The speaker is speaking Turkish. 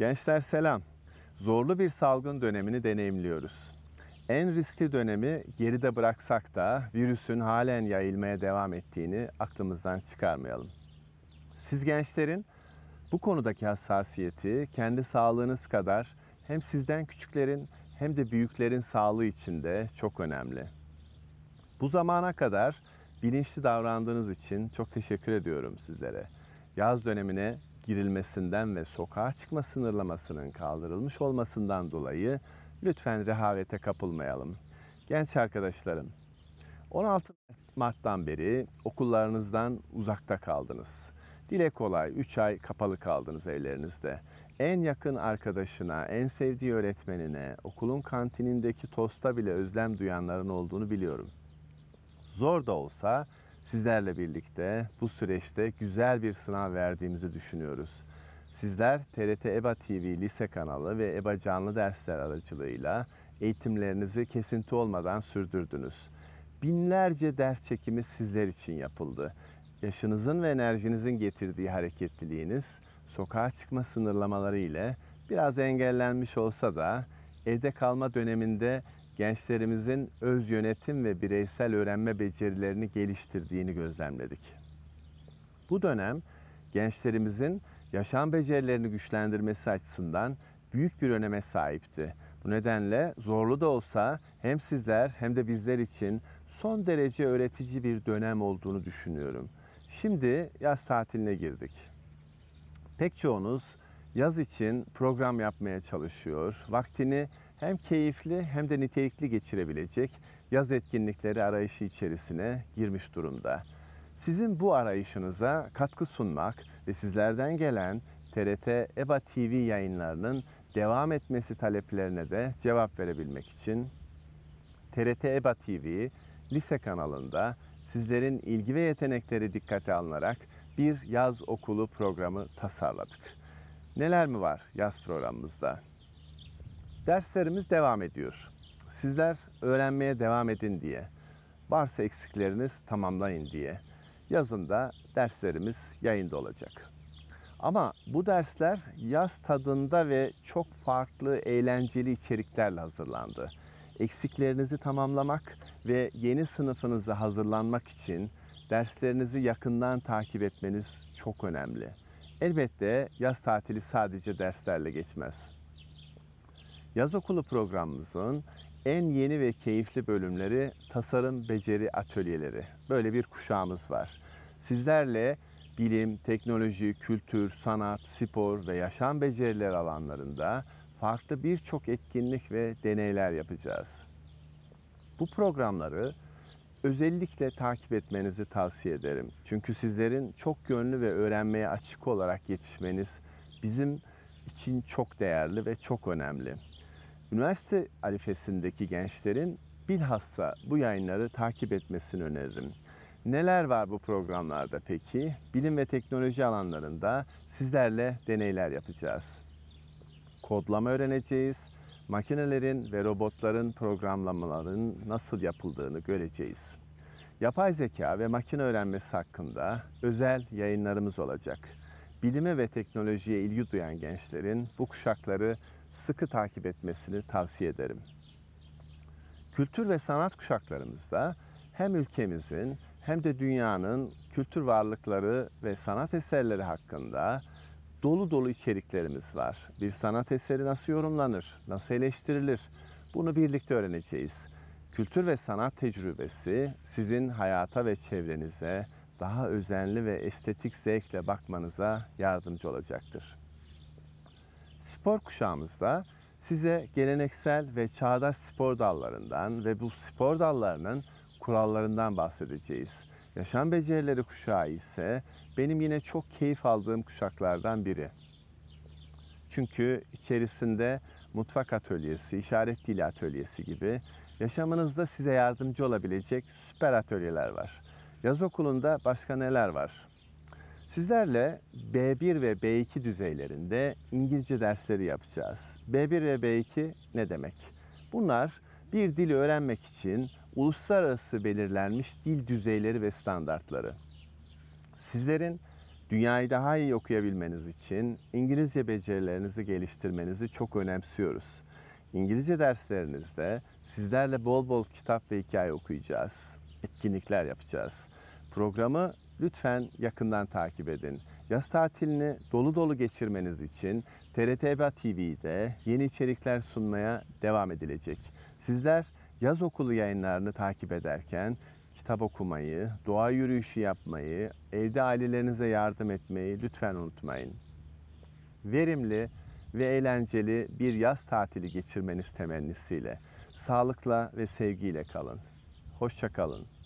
Gençler selam. Zorlu bir salgın dönemini deneyimliyoruz. En riskli dönemi geride bıraksak da virüsün halen yayılmaya devam ettiğini aklımızdan çıkarmayalım. Siz gençlerin bu konudaki hassasiyeti kendi sağlığınız kadar hem sizden küçüklerin hem de büyüklerin sağlığı için de çok önemli. Bu zamana kadar bilinçli davrandığınız için çok teşekkür ediyorum sizlere. Yaz dönemine girilmesinden ve sokağa çıkma sınırlamasının kaldırılmış olmasından dolayı lütfen rehavete kapılmayalım. Genç arkadaşlarım, 16 Mart'tan beri okullarınızdan uzakta kaldınız. Dile kolay 3 ay kapalı kaldınız evlerinizde. En yakın arkadaşına, en sevdiği öğretmenine, okulun kantinindeki tosta bile özlem duyanların olduğunu biliyorum. Zor da olsa sizlerle birlikte bu süreçte güzel bir sınav verdiğimizi düşünüyoruz. Sizler TRT EBA TV lise kanalı ve EBA canlı dersler aracılığıyla eğitimlerinizi kesinti olmadan sürdürdünüz. Binlerce ders çekimi sizler için yapıldı. Yaşınızın ve enerjinizin getirdiği hareketliliğiniz sokağa çıkma sınırlamaları ile biraz engellenmiş olsa da evde kalma döneminde gençlerimizin öz yönetim ve bireysel öğrenme becerilerini geliştirdiğini gözlemledik. Bu dönem gençlerimizin yaşam becerilerini güçlendirmesi açısından büyük bir öneme sahipti. Bu nedenle zorlu da olsa hem sizler hem de bizler için son derece öğretici bir dönem olduğunu düşünüyorum. Şimdi yaz tatiline girdik. Pek çoğunuz yaz için program yapmaya çalışıyor. Vaktini hem keyifli hem de nitelikli geçirebilecek yaz etkinlikleri arayışı içerisine girmiş durumda. Sizin bu arayışınıza katkı sunmak ve sizlerden gelen TRT EBA TV yayınlarının devam etmesi taleplerine de cevap verebilmek için TRT EBA TV lise kanalında sizlerin ilgi ve yetenekleri dikkate alınarak bir yaz okulu programı tasarladık. Neler mi var yaz programımızda? Derslerimiz devam ediyor. Sizler öğrenmeye devam edin diye, varsa eksikleriniz tamamlayın diye yazında derslerimiz yayında olacak. Ama bu dersler yaz tadında ve çok farklı eğlenceli içeriklerle hazırlandı. Eksiklerinizi tamamlamak ve yeni sınıfınıza hazırlanmak için derslerinizi yakından takip etmeniz çok önemli. Elbette yaz tatili sadece derslerle geçmez. Yaz okulu programımızın en yeni ve keyifli bölümleri tasarım beceri atölyeleri. Böyle bir kuşağımız var. Sizlerle bilim, teknoloji, kültür, sanat, spor ve yaşam becerileri alanlarında farklı birçok etkinlik ve deneyler yapacağız. Bu programları özellikle takip etmenizi tavsiye ederim. Çünkü sizlerin çok yönlü ve öğrenmeye açık olarak yetişmeniz bizim için çok değerli ve çok önemli. Üniversite alifesindeki gençlerin bilhassa bu yayınları takip etmesini öneririm. Neler var bu programlarda peki? Bilim ve teknoloji alanlarında sizlerle deneyler yapacağız. Kodlama öğreneceğiz makinelerin ve robotların programlamaların nasıl yapıldığını göreceğiz. Yapay zeka ve makine öğrenmesi hakkında özel yayınlarımız olacak. Bilime ve teknolojiye ilgi duyan gençlerin bu kuşakları sıkı takip etmesini tavsiye ederim. Kültür ve sanat kuşaklarımızda hem ülkemizin hem de dünyanın kültür varlıkları ve sanat eserleri hakkında dolu dolu içeriklerimiz var. Bir sanat eseri nasıl yorumlanır, nasıl eleştirilir? Bunu birlikte öğreneceğiz. Kültür ve sanat tecrübesi sizin hayata ve çevrenize daha özenli ve estetik zevkle bakmanıza yardımcı olacaktır. Spor kuşağımızda size geleneksel ve çağdaş spor dallarından ve bu spor dallarının kurallarından bahsedeceğiz. Yaşam becerileri kuşağı ise benim yine çok keyif aldığım kuşaklardan biri. Çünkü içerisinde mutfak atölyesi, işaret dili atölyesi gibi yaşamınızda size yardımcı olabilecek süper atölyeler var. Yaz okulunda başka neler var? Sizlerle B1 ve B2 düzeylerinde İngilizce dersleri yapacağız. B1 ve B2 ne demek? Bunlar bir dil öğrenmek için uluslararası belirlenmiş dil düzeyleri ve standartları. Sizlerin dünyayı daha iyi okuyabilmeniz için İngilizce becerilerinizi geliştirmenizi çok önemsiyoruz. İngilizce derslerinizde sizlerle bol bol kitap ve hikaye okuyacağız, etkinlikler yapacağız. Programı lütfen yakından takip edin. Yaz tatilini dolu dolu geçirmeniz için TRT Eba TV'de yeni içerikler sunmaya devam edilecek. Sizler yaz okulu yayınlarını takip ederken kitap okumayı, doğa yürüyüşü yapmayı, evde ailelerinize yardım etmeyi lütfen unutmayın. Verimli ve eğlenceli bir yaz tatili geçirmeniz temennisiyle sağlıkla ve sevgiyle kalın. Hoşça kalın.